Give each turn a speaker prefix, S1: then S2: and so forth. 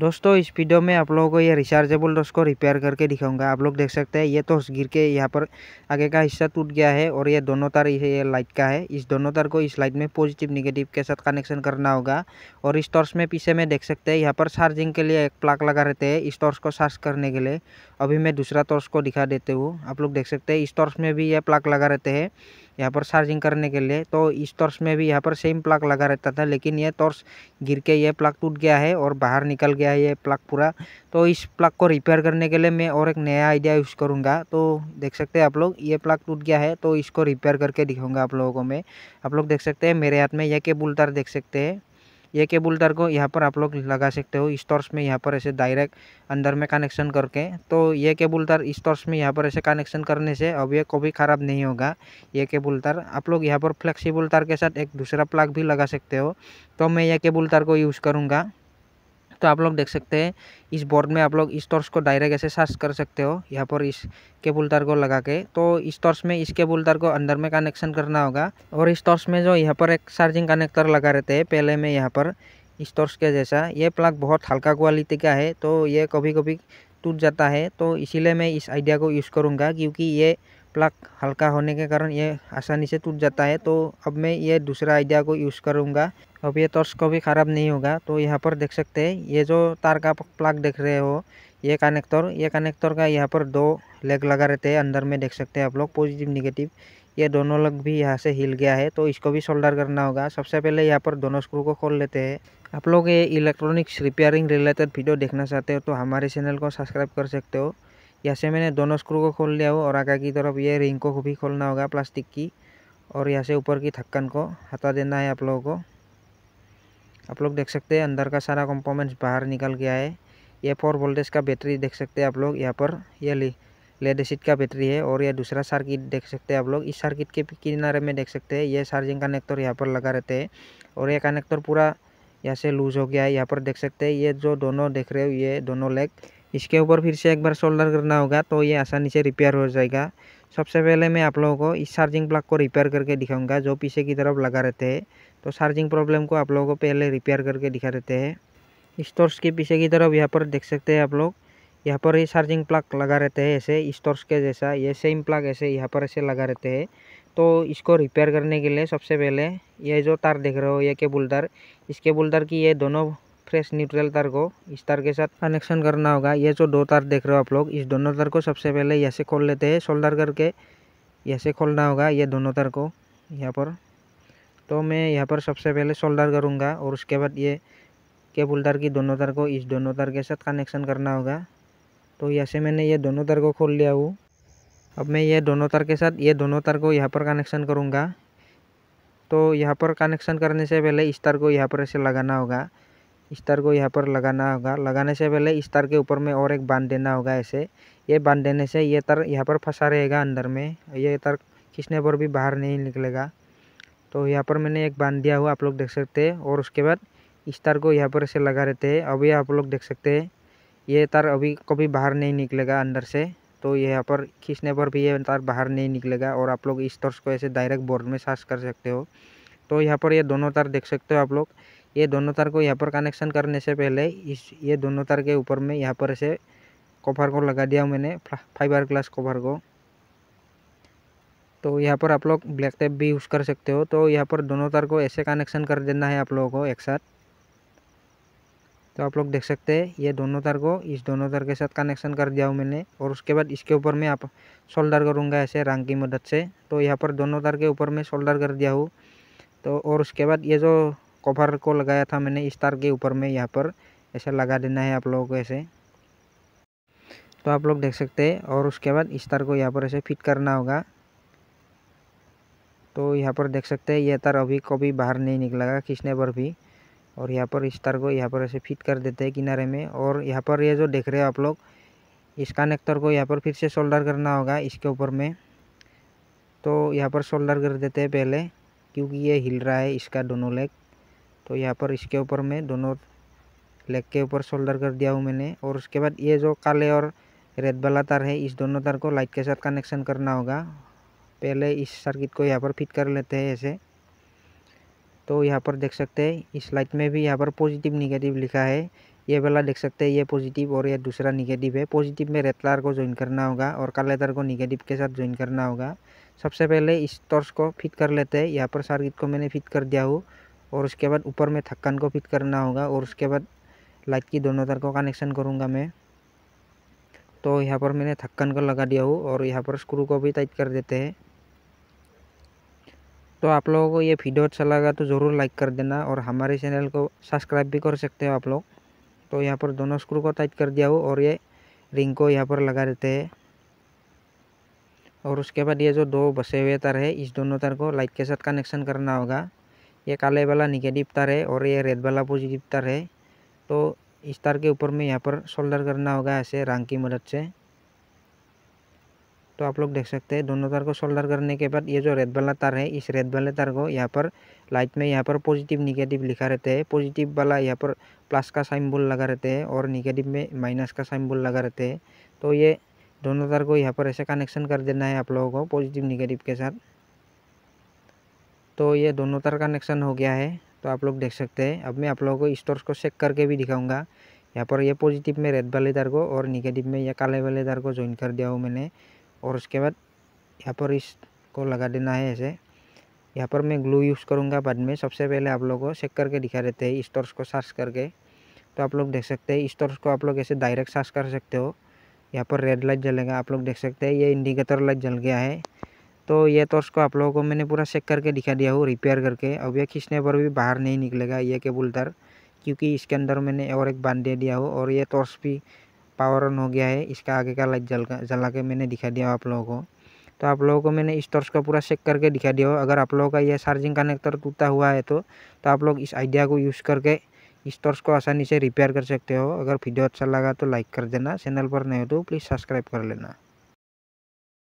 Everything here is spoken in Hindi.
S1: दोस्तों इस वीडियो में आप लोगों को ये रिचार्जेबल टॉर्च को रिपेयर करके दिखाऊंगा आप लोग देख सकते हैं ये टॉर्च तो गिर के यहाँ पर आगे का हिस्सा टूट गया है और ये दोनों तार ये लाइट का है इस दोनों तार को इस लाइट में पॉजिटिव नेगेटिव के साथ कनेक्शन करना होगा और इस टॉर्च में पीछे में देख सकते हैं यहाँ पर चार्जिंग के लिए एक प्लाग लगा रहते हैं इस टॉर्च को चार्ज करने के लिए अभी मैं दूसरा टॉर्च को दिखा देते हूँ आप लोग देख सकते हैं इस टॉर्च में भी यह प्लाक लगा रहते हैं यहाँ पर चार्जिंग करने के लिए तो इस टॉर्च में भी यहाँ पर सेम प्लग लगा रहता था लेकिन ये टॉर्च गिर के ये प्लग टूट गया है और बाहर निकल गया है ये प्लग पूरा तो इस प्लग को रिपेयर करने के लिए मैं और एक नया आइडिया यूज़ करूँगा तो देख सकते हैं आप लोग ये प्लग टूट गया है तो इसको रिपेयर करके दिखाऊँगा आप लोगों को मैं आप लोग देख सकते हैं मेरे हाथ में यह केबुल तार देख सकते हैं ये केबल तार को यहाँ पर आप लोग लगा सकते हो इस में यहाँ पर ऐसे डायरेक्ट अंदर में कनेक्शन करके तो ये केबल तार इस में यहाँ पर ऐसे कनेक्शन करने से अब ये कभी ख़राब नहीं होगा ये केबल तार आप लोग यहाँ पर फ्लेक्सीबल तार के साथ एक दूसरा प्लग भी लगा सकते हो तो मैं ये केबल तार को यूज़ करूँगा तो आप लोग देख सकते हैं इस बोर्ड में आप लोग स्टोर्स को डायरेक्ट ऐसे सर्च कर सकते हो यहाँ पर इस केबल तार को लगा के तो स्टोर्स में इस केबल तार को अंदर में कनेक्शन करना होगा और स्टोर्स में जो यहाँ पर एक चार्जिंग कनेक्टर लगा रहते हैं पहले में यहाँ पर स्टोर्स के जैसा ये प्लग बहुत हल्का क्वालिटी का है तो ये कभी कभी टूट जाता है तो इसीलिए मैं इस आइडिया को यूज़ करूँगा क्योंकि ये प्लग हल्का होने के कारण ये आसानी से टूट जाता है तो अब मैं ये दूसरा आइडिया को यूज़ करूँगा अब ये टॉर्च तो को भी ख़राब नहीं होगा तो यहाँ पर देख सकते हैं ये जो तार का प्लग देख रहे हो ये कनेक्टर ये कनेक्टर का यहाँ पर दो लेग लगा रहते हैं अंदर में देख सकते हैं आप लोग पॉजिटिव निगेटिव ये दोनों लग भी यहाँ से हिल गया है तो इसको भी सोल्डर करना होगा सबसे पहले यहाँ पर दोनों स्क्रू को खोल लेते हैं आप लोग ये इलेक्ट्रॉनिक्स रिपेयरिंग रिलेटेड वीडियो देखना चाहते हो तो हमारे चैनल को सब्सक्राइब कर सकते हो यहाँ से मैंने दोनों स्क्रू को खोल लिया हो और आगे की तरफ ये रिंग को भी खोलना होगा प्लास्टिक की और यहाँ से ऊपर की थक्कन को हटा देना है आप लोगों को आप लोग देख सकते हैं अंदर का सारा कंपोनेंट्स बाहर निकल गया है ये फोर वोल्टेज का बैटरी देख सकते हैं आप लोग यहाँ पर ये लेड एसिड का बैटरी है और यह दूसरा सर्किट देख सकते हैं आप लोग इस सर्किट के किनारे में देख सकते हैं ये चार्जिंग कनेक्टर यहाँ पर लगा रहते हैं और ये कनेक्टर पूरा यहाँ से लूज हो गया है यहाँ पर देख सकते हैं ये जो दोनों देख रहे हो ये दोनों लेग इसके ऊपर फिर से एक बार सोल्डर करना होगा तो ये आसानी से रिपेयर हो जाएगा सबसे पहले मैं आप लोगों को इस चार्जिंग प्लग को रिपेयर करके दिखाऊंगा जो पीछे की तरफ लगा रहते हैं तो चार्जिंग प्रॉब्लम को आप लोगों को पहले रिपेयर करके दिखा देते हैं स्टोर्स के पीछे की तरफ यहाँ पर देख सकते हैं आप लोग यहाँ पर ही चार्जिंग प्लग लगा रहते हैं ऐसे स्टोर्स के जैसा ये सेम प्लग ऐसे यहाँ पर ऐसे लगा रहते हैं तो इसको रिपेयर करने के लिए सबसे पहले ये जो तार देख रहे हो ये केबुल तार इस केबुल तार की ये दोनों फ्रेश न्यूट्रल तार को इस तार के साथ कनेक्शन करना होगा ये जो दो तार देख रहे हो आप लोग इस दोनों तार को सबसे पहले यहाँ से खोल लेते हैं शोल्डर करके यहाँ से खोलना होगा ये दोनों तार को यहाँ पर तो मैं यहाँ पर सबसे पहले सोल्डर करूँगा और उसके बाद ये केबल तार की दोनों तार को इस दोनों तार के साथ कनेक्शन करना होगा तो यहाँ से मैंने ये दोनों तार को खोल लिया हूँ अब मैं ये दोनों तार के साथ ये दोनों तार को यहाँ पर कनेक्शन करूँगा तो यहाँ पर कनेक्शन करने से पहले इस तार को यहाँ पर ऐसे लगाना होगा इस तार को यहाँ पर लगाना होगा लगाने से पहले इस तार के ऊपर में और एक बांध देना होगा ऐसे ये बांध देने से ये तार यहाँ पर फंसा रहेगा अंदर में ये तार खींचने पर भी बाहर नहीं निकलेगा तो यहाँ पर मैंने एक बांध दिया हुआ आप लोग देख सकते हैं और उसके बाद इस तार को यहाँ पर ऐसे लगा रहते हैं अभी आप लोग देख सकते हैं ये तार अभी कभी बाहर नहीं निकलेगा अंदर से तो यहाँ पर खींचने पर भी ये तार बाहर नहीं निकलेगा और आप लोग इस टॉर्च को ऐसे डायरेक्ट बोर्ड में सर्च कर सकते हो तो यहाँ पर ये दोनों तार देख सकते हो आप लोग ये दोनों तार को यहाँ पर कनेक्शन करने से पहले इस ये दोनों तार के ऊपर में यहाँ पर ऐसे कवर को लगा दिया मैंने फाइबर ग्लास कवर को तो यहाँ पर आप लोग ब्लैक टेप भी यूज़ कर सकते हो तो यहाँ पर दोनों तार को ऐसे कनेक्शन कर देना है आप लोगों को एक साथ तो आप लोग देख सकते हैं ये दोनों तार को इस दोनों तार के साथ कनेक्शन कर दिया हूँ मैंने और उसके बाद इसके ऊपर मैं आप शोल्डर करूँगा ऐसे रंग की मदद से तो यहाँ पर दोनों तार के ऊपर मैं शोल्डर कर दिया हूँ तो और उसके बाद ये जो कवर को लगाया था मैंने इस तार के ऊपर में यहाँ पर ऐसे लगा देना है आप लोगों को ऐसे तो आप लोग देख सकते हैं और उसके बाद इस तार को यहाँ पर ऐसे फिट करना होगा तो यहाँ पर देख सकते हैं ये तार अभी कभी बाहर नहीं निकलेगा खींचने पर भी और यहाँ पर इस तार को यहाँ पर ऐसे फिट कर देते हैं किनारे में और यहाँ पर ये जो देख रहे हो आप लोग इस कनेक्टर को यहाँ पर फिर से सोल्डर करना होगा इसके ऊपर में तो यहाँ पर सोल्डर कर देते हैं पहले क्योंकि ये हिल रहा है इसका दोनों लेग तो यहाँ पर इसके ऊपर में दोनों लेग के ऊपर सोल्डर कर दिया हूँ मैंने और उसके बाद ये जो काले और रेड वाला तार है इस दोनों तार को लाइट के साथ कनेक्शन करना होगा पहले इस सर्किट को यहाँ पर फिट कर लेते हैं ऐसे तो यहाँ पर देख सकते हैं इस लाइट में भी यहाँ पर पॉजिटिव निगेटिव लिखा है ये वाला देख सकते हैं ये पॉजिटिव और ये दूसरा निगेटिव है पॉजिटिव में रेड कलर को ज्वाइन करना होगा और काले तार को निगेटिव के साथ ज्वाइन करना होगा सबसे पहले इस टॉर्च को फिट कर लेते हैं यहाँ पर सर्किट को मैंने फिट कर दिया हूँ और उसके बाद ऊपर में थक्कन को फिट करना होगा और उसके बाद लाइट की दोनों तार को कनेक्शन करूँगा मैं तो यहाँ पर मैंने थक्कन को लगा दिया हूँ और यहाँ पर स्क्रू को भी टाइट कर देते हैं तो आप लोगों को ये वीडियो अच्छा लगा तो ज़रूर लाइक कर देना और हमारे चैनल को सब्सक्राइब भी कर सकते हो आप लोग तो यहाँ पर दोनों स्क्रू को टाइट कर दिया हो और ये रिंग को यहाँ पर लगा देते हैं और उसके बाद ये जो दो बसे हुए तार है इस दोनों तार को लाइट के साथ कनेक्शन करना होगा ये काले वाला निगेटिव तार है और ये रेड वाला पॉजिटिव तार है तो इस तार के ऊपर में यहाँ पर सोल्डर करना होगा ऐसे रंग की मदद से तो आप लोग देख सकते हैं दोनों तार को सोल्डर करने के बाद ये जो रेड वाला तार है इस रेड वाले तार को यहाँ पर लाइट में यहाँ पर पॉजिटिव निगेटिव लिखा रहते हैं पॉजिटिव वाला यहाँ पर प्लस का साइम्बुल लगा रहते हैं और निगेटिव में माइनस का साइम्बुल लगा रहते हैं तो ये दोनों तार को यहाँ पर ऐसे कनेक्शन कर देना है आप लोगों को पॉजिटिव निगेटिव के साथ तो ये दोनों तार कनेक्शन हो गया है तो आप लोग देख सकते हैं अब मैं आप लोगों को स्टोर्स को चेक करके भी दिखाऊंगा यहाँ पर ये पॉजिटिव में रेड वाले तार को और निगेटिव में यह काले वाले तार को ज्वाइन कर दिया हूँ मैंने और उसके बाद यहाँ पर इसको लगा देना है ऐसे यहाँ पर मैं ग्लू यूज़ करूँगा बाद में सबसे पहले आप लोगों को चेक करके दिखा देते हैं स्टोर्स को सर्च करके तो आप लोग देख सकते हैं स्टोर्स को आप लोग ऐसे डायरेक्ट सर्च कर सकते हो यहाँ पर रेड लाइट जलेगा आप लोग देख सकते हैं ये इंडिकेटर लाइट जल गया है तो ये टॉर्च को आप लोगों को मैंने पूरा चेक करके दिखा दिया हूँ रिपेयर करके अब यह खींचने पर भी बाहर नहीं निकलेगा ये केबुल तार क्योंकि इसके अंदर मैंने और एक बांध दे दिया हो और ये टॉर्च भी पावर ऑन हो गया है इसका आगे का लाइट जल जला के मैंने दिखा दिया आप लोगों को तो आप लोगों को मैंने इस टॉर्च का पूरा चेक करके दिखा दिया हो अगर आप लोगों का यह चार्जिंग कनेक्टर टूटा हुआ है तो तो आप लोग इस आइडिया को यूज़ करके इस टॉर्च को आसानी से रिपेयर कर सकते हो अगर वीडियो अच्छा लगा तो लाइक कर देना चैनल पर नहीं हो तो प्लीज़ सब्सक्राइब कर लेना